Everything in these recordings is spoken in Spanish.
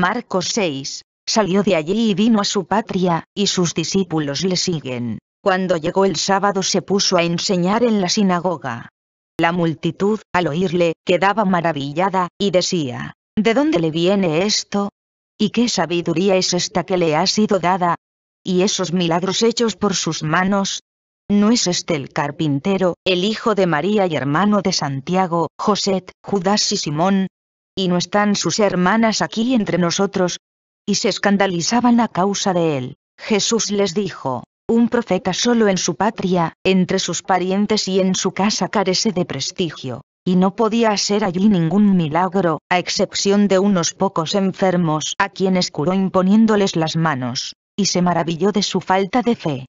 Marcos 6. Salió de allí y vino a su patria, y sus discípulos le siguen. Cuando llegó el sábado se puso a enseñar en la sinagoga. La multitud, al oírle, quedaba maravillada, y decía, ¿De dónde le viene esto? ¿Y qué sabiduría es esta que le ha sido dada? ¿Y esos milagros hechos por sus manos? ¿No es este el carpintero, el hijo de María y hermano de Santiago, José, Judas y Simón? ¿Y no están sus hermanas aquí entre nosotros? Y se escandalizaban a causa de él. Jesús les dijo, un profeta solo en su patria, entre sus parientes y en su casa carece de prestigio, y no podía hacer allí ningún milagro, a excepción de unos pocos enfermos a quienes curó imponiéndoles las manos, y se maravilló de su falta de fe.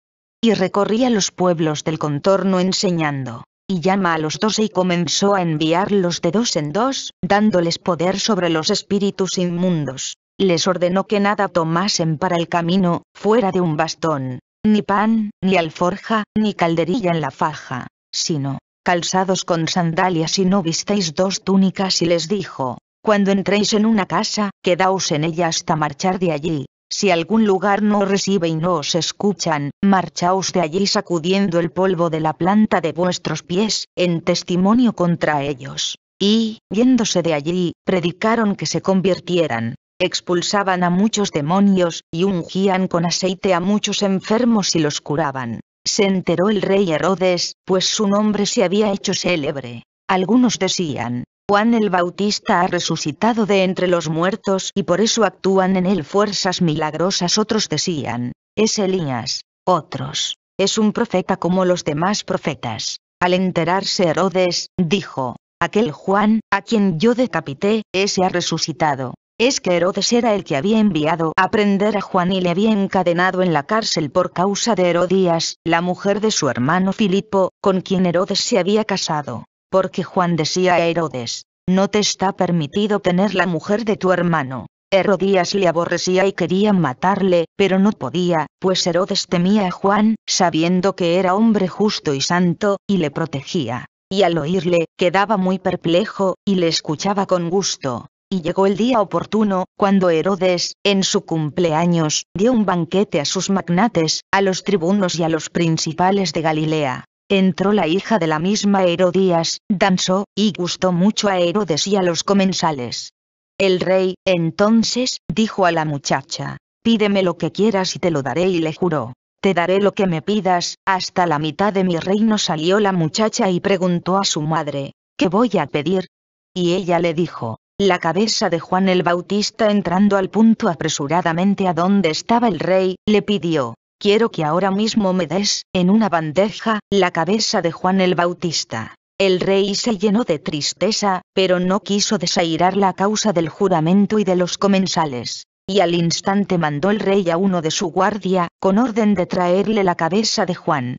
Y recorría los pueblos del contorno enseñando y llama a los dos y comenzó a enviarlos de dos en dos, dándoles poder sobre los espíritus inmundos. Les ordenó que nada tomasen para el camino, fuera de un bastón, ni pan, ni alforja, ni calderilla en la faja, sino, calzados con sandalias y no visteis dos túnicas y les dijo, cuando entréis en una casa, quedaos en ella hasta marchar de allí. Si algún lugar no os recibe y no os escuchan, marchaos de allí sacudiendo el polvo de la planta de vuestros pies, en testimonio contra ellos. Y, yéndose de allí, predicaron que se convirtieran, expulsaban a muchos demonios, y ungían con aceite a muchos enfermos y los curaban. Se enteró el rey Herodes, pues su nombre se había hecho célebre. Algunos decían, Juan el Bautista ha resucitado de entre los muertos y por eso actúan en él fuerzas milagrosas. Otros decían, es Elías. Otros, es un profeta como los demás profetas. Al enterarse Herodes, dijo, aquel Juan, a quien yo decapité, ese ha resucitado. Es que Herodes era el que había enviado a prender a Juan y le había encadenado en la cárcel por causa de Herodías, la mujer de su hermano Filipo, con quien Herodes se había casado porque Juan decía a Herodes, no te está permitido tener la mujer de tu hermano. Herodías le aborrecía y quería matarle, pero no podía, pues Herodes temía a Juan, sabiendo que era hombre justo y santo, y le protegía. Y al oírle, quedaba muy perplejo, y le escuchaba con gusto. Y llegó el día oportuno, cuando Herodes, en su cumpleaños, dio un banquete a sus magnates, a los tribunos y a los principales de Galilea. Entró la hija de la misma Herodías, danzó, y gustó mucho a Herodes y a los comensales. El rey, entonces, dijo a la muchacha, pídeme lo que quieras y te lo daré y le juró, te daré lo que me pidas, hasta la mitad de mi reino salió la muchacha y preguntó a su madre, ¿qué voy a pedir? Y ella le dijo, la cabeza de Juan el Bautista entrando al punto apresuradamente a donde estaba el rey, le pidió, quiero que ahora mismo me des, en una bandeja, la cabeza de Juan el Bautista. El rey se llenó de tristeza, pero no quiso desairar la causa del juramento y de los comensales. Y al instante mandó el rey a uno de su guardia, con orden de traerle la cabeza de Juan.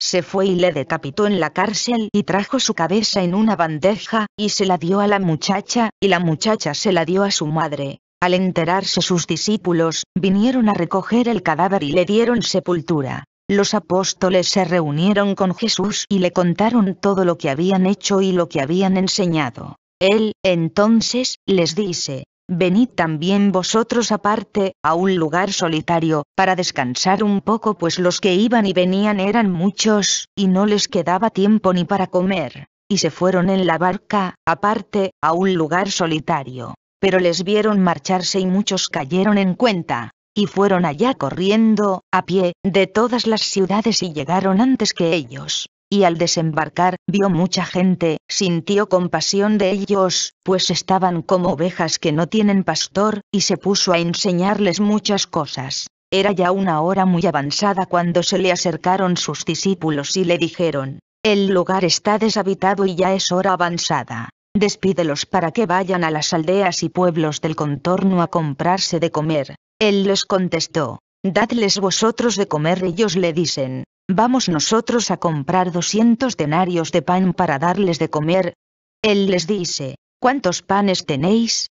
Se fue y le decapitó en la cárcel y trajo su cabeza en una bandeja, y se la dio a la muchacha, y la muchacha se la dio a su madre. Al enterarse sus discípulos, vinieron a recoger el cadáver y le dieron sepultura. Los apóstoles se reunieron con Jesús y le contaron todo lo que habían hecho y lo que habían enseñado. Él, entonces, les dice, Venid también vosotros aparte, a un lugar solitario, para descansar un poco pues los que iban y venían eran muchos, y no les quedaba tiempo ni para comer, y se fueron en la barca, aparte, a un lugar solitario pero les vieron marcharse y muchos cayeron en cuenta, y fueron allá corriendo, a pie, de todas las ciudades y llegaron antes que ellos. Y al desembarcar, vio mucha gente, sintió compasión de ellos, pues estaban como ovejas que no tienen pastor, y se puso a enseñarles muchas cosas. Era ya una hora muy avanzada cuando se le acercaron sus discípulos y le dijeron, El lugar está deshabitado y ya es hora avanzada Despídelos para que vayan a las aldeas y pueblos del contorno a comprarse de comer. Él les contestó, Dadles vosotros de comer. Ellos le dicen, Vamos nosotros a comprar doscientos denarios de pan para darles de comer. Él les dice, ¿cuántos panes tenéis?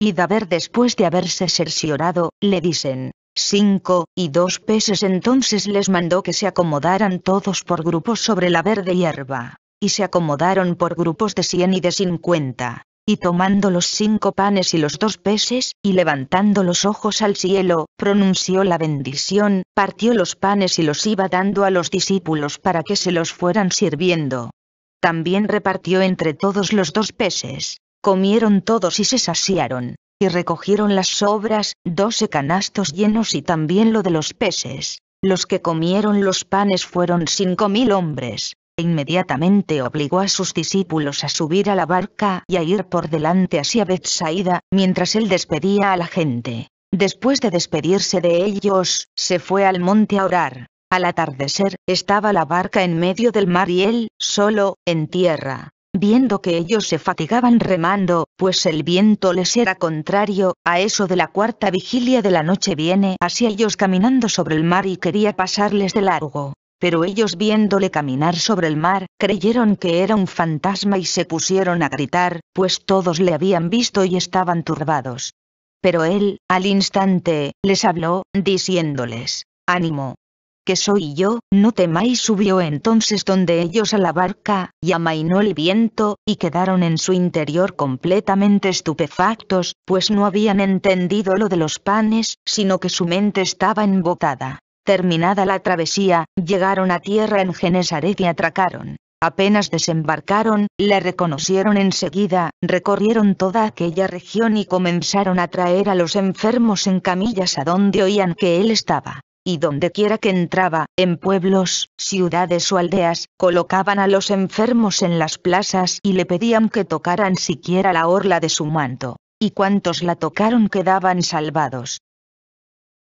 Y Daber después de haberse cerciorado, le dicen, cinco, y dos peces entonces les mandó que se acomodaran todos por grupos sobre la verde hierba y se acomodaron por grupos de cien y de cincuenta. Y tomando los cinco panes y los dos peces, y levantando los ojos al cielo, pronunció la bendición, partió los panes y los iba dando a los discípulos para que se los fueran sirviendo. También repartió entre todos los dos peces. Comieron todos y se saciaron. Y recogieron las sobras, doce canastos llenos y también lo de los peces. Los que comieron los panes fueron cinco mil hombres inmediatamente obligó a sus discípulos a subir a la barca y a ir por delante hacia Bethsaida, mientras él despedía a la gente. Después de despedirse de ellos, se fue al monte a orar. Al atardecer, estaba la barca en medio del mar y él, solo, en tierra. Viendo que ellos se fatigaban remando, pues el viento les era contrario, a eso de la cuarta vigilia de la noche viene hacia ellos caminando sobre el mar y quería pasarles de largo pero ellos viéndole caminar sobre el mar, creyeron que era un fantasma y se pusieron a gritar, pues todos le habían visto y estaban turbados. Pero él, al instante, les habló, diciéndoles, ánimo, que soy yo, no temáis. Subió entonces donde ellos a la barca, y amainó el viento, y quedaron en su interior completamente estupefactos, pues no habían entendido lo de los panes, sino que su mente estaba embotada. Terminada la travesía, llegaron a tierra en Genesaret y atracaron. Apenas desembarcaron, le reconocieron enseguida, recorrieron toda aquella región y comenzaron a traer a los enfermos en camillas a donde oían que él estaba. Y dondequiera que entraba, en pueblos, ciudades o aldeas, colocaban a los enfermos en las plazas y le pedían que tocaran siquiera la orla de su manto. Y cuantos la tocaron quedaban salvados.